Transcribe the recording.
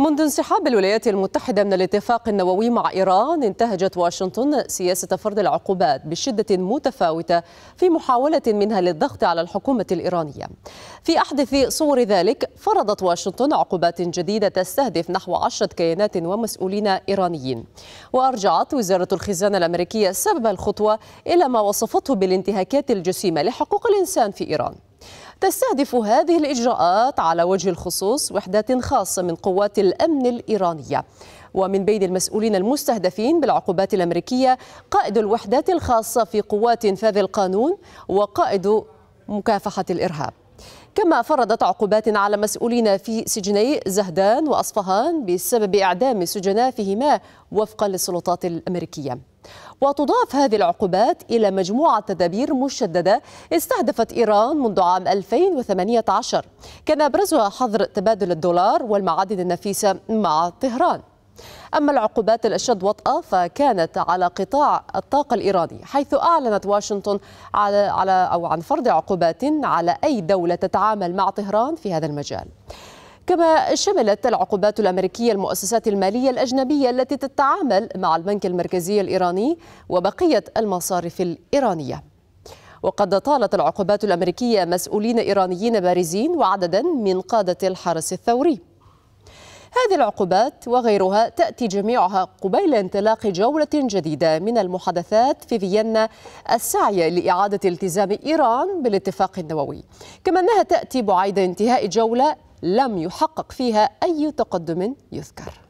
منذ انسحاب الولايات المتحدة من الاتفاق النووي مع إيران انتهجت واشنطن سياسة فرض العقوبات بشدة متفاوتة في محاولة منها للضغط على الحكومة الإيرانية في أحدث صور ذلك فرضت واشنطن عقوبات جديدة تستهدف نحو عشرة كيانات ومسؤولين إيرانيين وأرجعت وزارة الخزانة الأمريكية سبب الخطوة إلى ما وصفته بالانتهاكات الجسيمة لحقوق الإنسان في إيران تستهدف هذه الإجراءات على وجه الخصوص وحدات خاصة من قوات الأمن الإيرانية ومن بين المسؤولين المستهدفين بالعقوبات الأمريكية قائد الوحدات الخاصة في قوات انفاذ القانون وقائد مكافحة الإرهاب كما فرضت عقوبات على مسؤولين في سجني زهدان وأصفهان بسبب إعدام سجناء فيهما وفقا للسلطات الأمريكية وتضاف هذه العقوبات إلى مجموعة تدابير مشددة استهدفت إيران منذ عام 2018 كان أبرزها حظر تبادل الدولار والمعادن النفيسة مع طهران أما العقوبات الأشد وطأة فكانت على قطاع الطاقة الإيراني حيث أعلنت واشنطن على, على أو عن فرض عقوبات على أي دولة تتعامل مع طهران في هذا المجال كما شملت العقوبات الأمريكية المؤسسات المالية الأجنبية التي تتعامل مع البنك المركزي الإيراني وبقية المصارف الإيرانية وقد طالت العقوبات الأمريكية مسؤولين إيرانيين بارزين وعددا من قادة الحرس الثوري هذه العقوبات وغيرها تأتي جميعها قبيل انطلاق جولة جديدة من المحادثات في فيينا السعي لإعادة التزام إيران بالاتفاق النووي كما أنها تأتي بعيد انتهاء جولة لم يحقق فيها أي تقدم يذكر